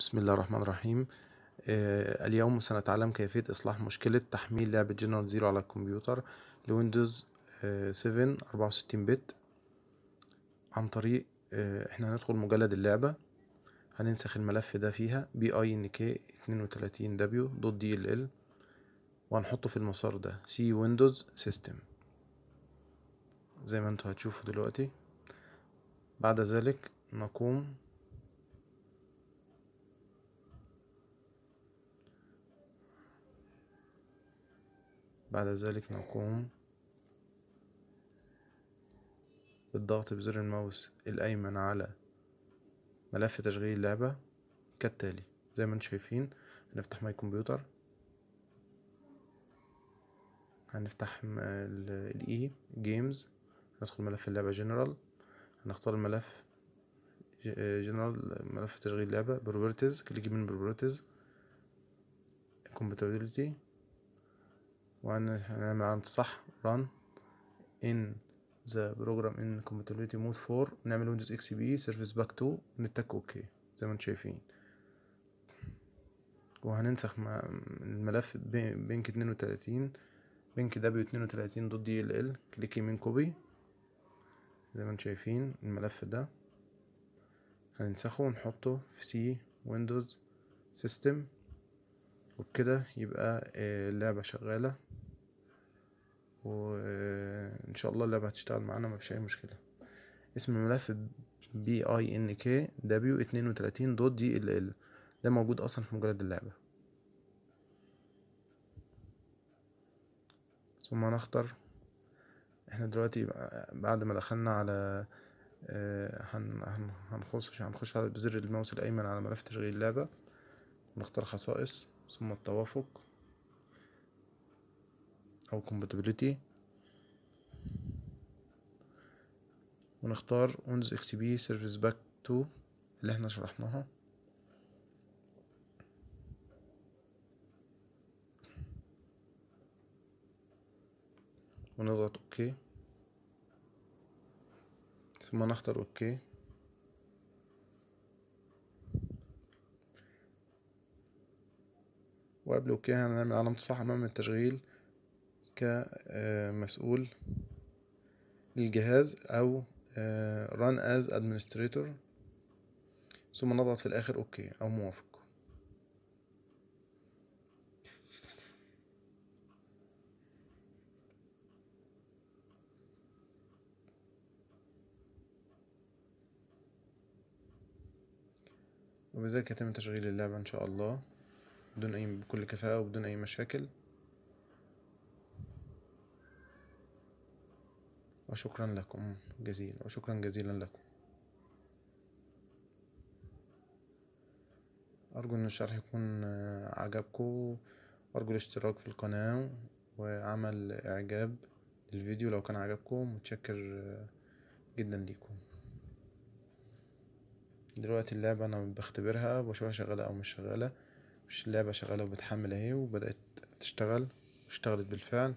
بسم الله الرحمن الرحيم آه، اليوم سنتعلم كيفية إصلاح مشكلة تحميل لعبة جنرال زيرو على الكمبيوتر لويندوز 7 آه، 64 بت عن طريق آه، احنا هندخل مجلد اللعبة هننسخ الملف ده فيها بي اي ان كي 32 دبليو دوت دي ال ال وهنحطه في المسار ده سي ويندوز سيستم زي ما انتوا هتشوفوا دلوقتي بعد ذلك نقوم بعد ذلك نقوم بالضغط بزر الماوس الأيمن على ملف تشغيل اللعبة كالتالي زي ما انتم شايفين هنفتح ماي كمبيوتر هنفتح الاي جيمز هندخل ملف اللعبة جنرال هنختار الملف جنرال ملف تشغيل اللعبة بروبرتيز كليك من بروبرتيز كومباتيبلتي وهنعمل يعني علامة صح run in the program in compatibility mode 4 نعمل ويندوز اكس بي سيرفيس باك 2 ونتك اوكي زي ما انتم شايفين وهننسخ الملف بينك 32 بينك دبليو 32 دوت دي ال ال كليك يمين كوبي زي ما انتم شايفين الملف ده هننسخه ونحطه في سي ويندوز سيستم وبكده يبقى آه، اللعبة شغالة وان شاء الله اللعبة هتشتغل معانا مفيش اي مشكلة اسم الملف بي اي ان كي دبليو اتنين وتلاتين دوت دي ال ال ده موجود اصلا في مجرد اللعبة ثم نختار احنا دلوقتي بعد ما دخلنا على آه، هنخش هنخش على بزر الماوس الايمن على ملف تشغيل اللعبة ونختار خصائص ثم التوافق أو compatibility ونختار ونز اكس بي سيرفيس باك تو اللي احنا شرحناها ونضغط اوكي ثم نختار اوكي وقبل اوكي هنعمل علامة صح امام التشغيل كمسؤول آه، الجهاز او آه، run as administrator ثم نضغط في الاخر اوكي او موافق وبذلك يتم تشغيل اللعبة إن شاء الله بدون أي بكل كفاءة وبدون أي مشاكل وشكرا لكم جزيلا وشكرا جزيلا لكم أرجو أن الشرح يكون آه، عجبكم وأرجو الاشتراك في القناة وعمل إعجاب للفيديو لو كان عجبكم متشكر آه، جدا ليكم دلوقتي اللعبة أنا بختبرها بشوفها شغالة أو مش شغالة مش اللعبة شغالة وبتحمل اهي وبدأت تشتغل اشتغلت بالفعل